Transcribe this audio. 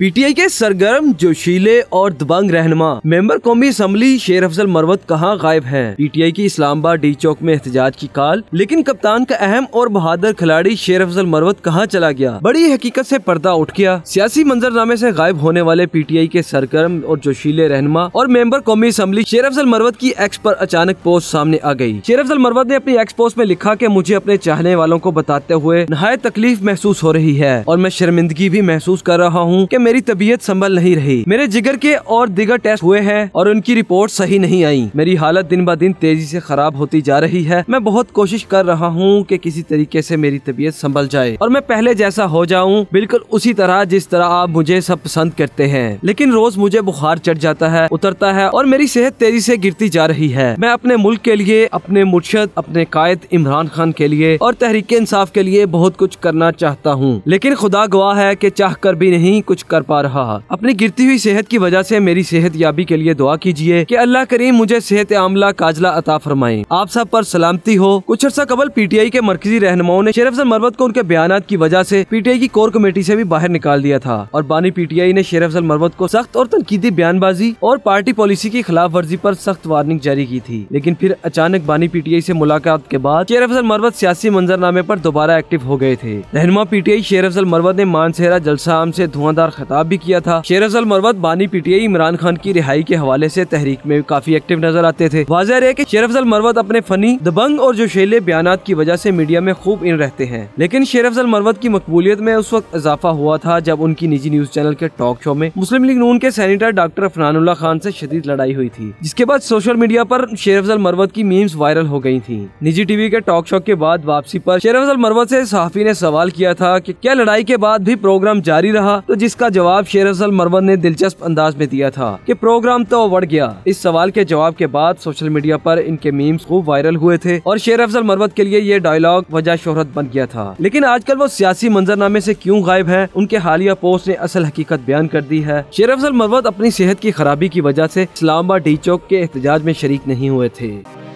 PTI के सरगर्म जोशीले और दबंग रहनमा मेंबर कौमी असम्बली शेर अफजल मरवत कहाँ गायब हैं? पीटीआई की इस्लामाबाद डी चौक में एहतजाज की काल लेकिन कप्तान का अहम और बहादुर खिलाड़ी शेर अफजल मरवत कहाँ चला गया बड़ी हकीकत से पर्दा उठ गया सियासी मंजरनामे से गायब होने वाले पीटीआई के सरगर्म और जोशीले रहनमा और मेंबर कौमी असम्बली शेर अफजल मरवत की एक्स पर अचानक पोस्ट सामने आ गयी शेर अफजल मरवत ने अपनी एक्स पोस्ट में लिखा की मुझे अपने चाहने वालों को बताते हुए नहाय तकलीफ महसूस हो रही है और मैं शर्मिंदगी भी महसूस कर रहा हूँ की मेरी तबीयत संभल नहीं रही मेरे जिगर के और दिगर टेस्ट हुए हैं और उनकी रिपोर्ट सही नहीं आई मेरी हालत दिन ब दिन तेजी से खराब होती जा रही है मैं बहुत कोशिश कर रहा हूँ कि किसी तरीके से मेरी तबीयत संभल जाए और मैं पहले जैसा हो जाऊँ बिल्कुल उसी तरह जिस तरह आप मुझे सब पसंद करते हैं लेकिन रोज मुझे बुखार चढ़ जाता है उतरता है और मेरी सेहत तेजी से गिरती जा रही है मैं अपने मुल्क के लिए अपने मुर्शद अपने कायद इमरान खान के लिए और तहरीक इंसाफ के लिए बहुत कुछ करना चाहता हूँ लेकिन खुदा गवाह है की चाह कर भी नहीं कुछ कर कर पा रहा है अपनी गिरती हुई सेहत की वजह से मेरी सेहत याबी के लिए दुआ कीजिए कि अल्लाह करीम मुझे सेहत आमला काजला अता फरमाए आप सब पर सलामती हो कुछ अर्सा कबल पीटीआई के मरकजी रहनुमाओं ने शेरफ मरवत को उनके बयान की वजह टी पीटीआई की कोर कमेटी ऐसी भी बाहर निकाल दिया था और बानी पीटीआई ने शेरफ मरवत को सख्त और तनकीदी बयानबाजी और पार्टी पॉलिसी की खिलाफ वर्जी आरोप सख्त वार्निंग जारी की थी लेकिन फिर अचानक बानी पीटीआई ऐसी मुलाकात के बाद शेरफ मरवत सियासी मंजरनामे आरोप दोबारा एक्टिव हो गए थे रहनुमा पीटीआई शेरफ अफजल मरवत ने मानसेरा जलसा आम ऐसी धुआंधार खताब भी किया था शेर अफजल मरवत बानी पीटीआई इमरान खान की रिहाई के हवाले से तहरीक में काफी एक्टिव नजर आते थे वाजह है की शेर अफजल मरवत अपने फनी दबंग और जोशेले बयान की वजह से मीडिया में खूब इन रहते हैं लेकिन शेर अफजल मरवत की मकबूलियत में उस वक्त इजाफा हुआ था जब उनकी निजी न्यूज चैनल के टॉक शो में मुस्लिम लीग नून के सैनिटर डॉक्टर अफनानुल्ला खान ऐसी शदीद लड़ाई हुई थी जिसके बाद सोशल मीडिया आरोप शेर अफजल मरवत की मीम्स वायरल हो गयी थी निजी टीवी के टॉक शो के बाद वापसी आरोप शेर अफजल मरवत ऐसी सहाफी ने सवाल किया था की क्या लड़ाई के बाद भी प्रोग्राम जारी रहा तो जिसका जवाब शेर अफजल मरवन ने दिलचस्प अंदाज में दिया था कि प्रोग्राम तो बढ़ गया इस सवाल के जवाब के बाद सोशल मीडिया पर इनके मीम्स खूब वायरल हुए थे और शेर अफजल मरवत के लिए ये डायलॉग वजह शोहरत बन गया था लेकिन आजकल वो सियासी मंजरनामे से क्यों गायब है उनके हालिया पोस्ट ने असल हकीकत बयान कर दी है शेर अफजल मरवत अपनी सेहत की खराबी की वजह से इस्लामाबाद डी चौक के एहतजाज में शरीक नहीं हुए थे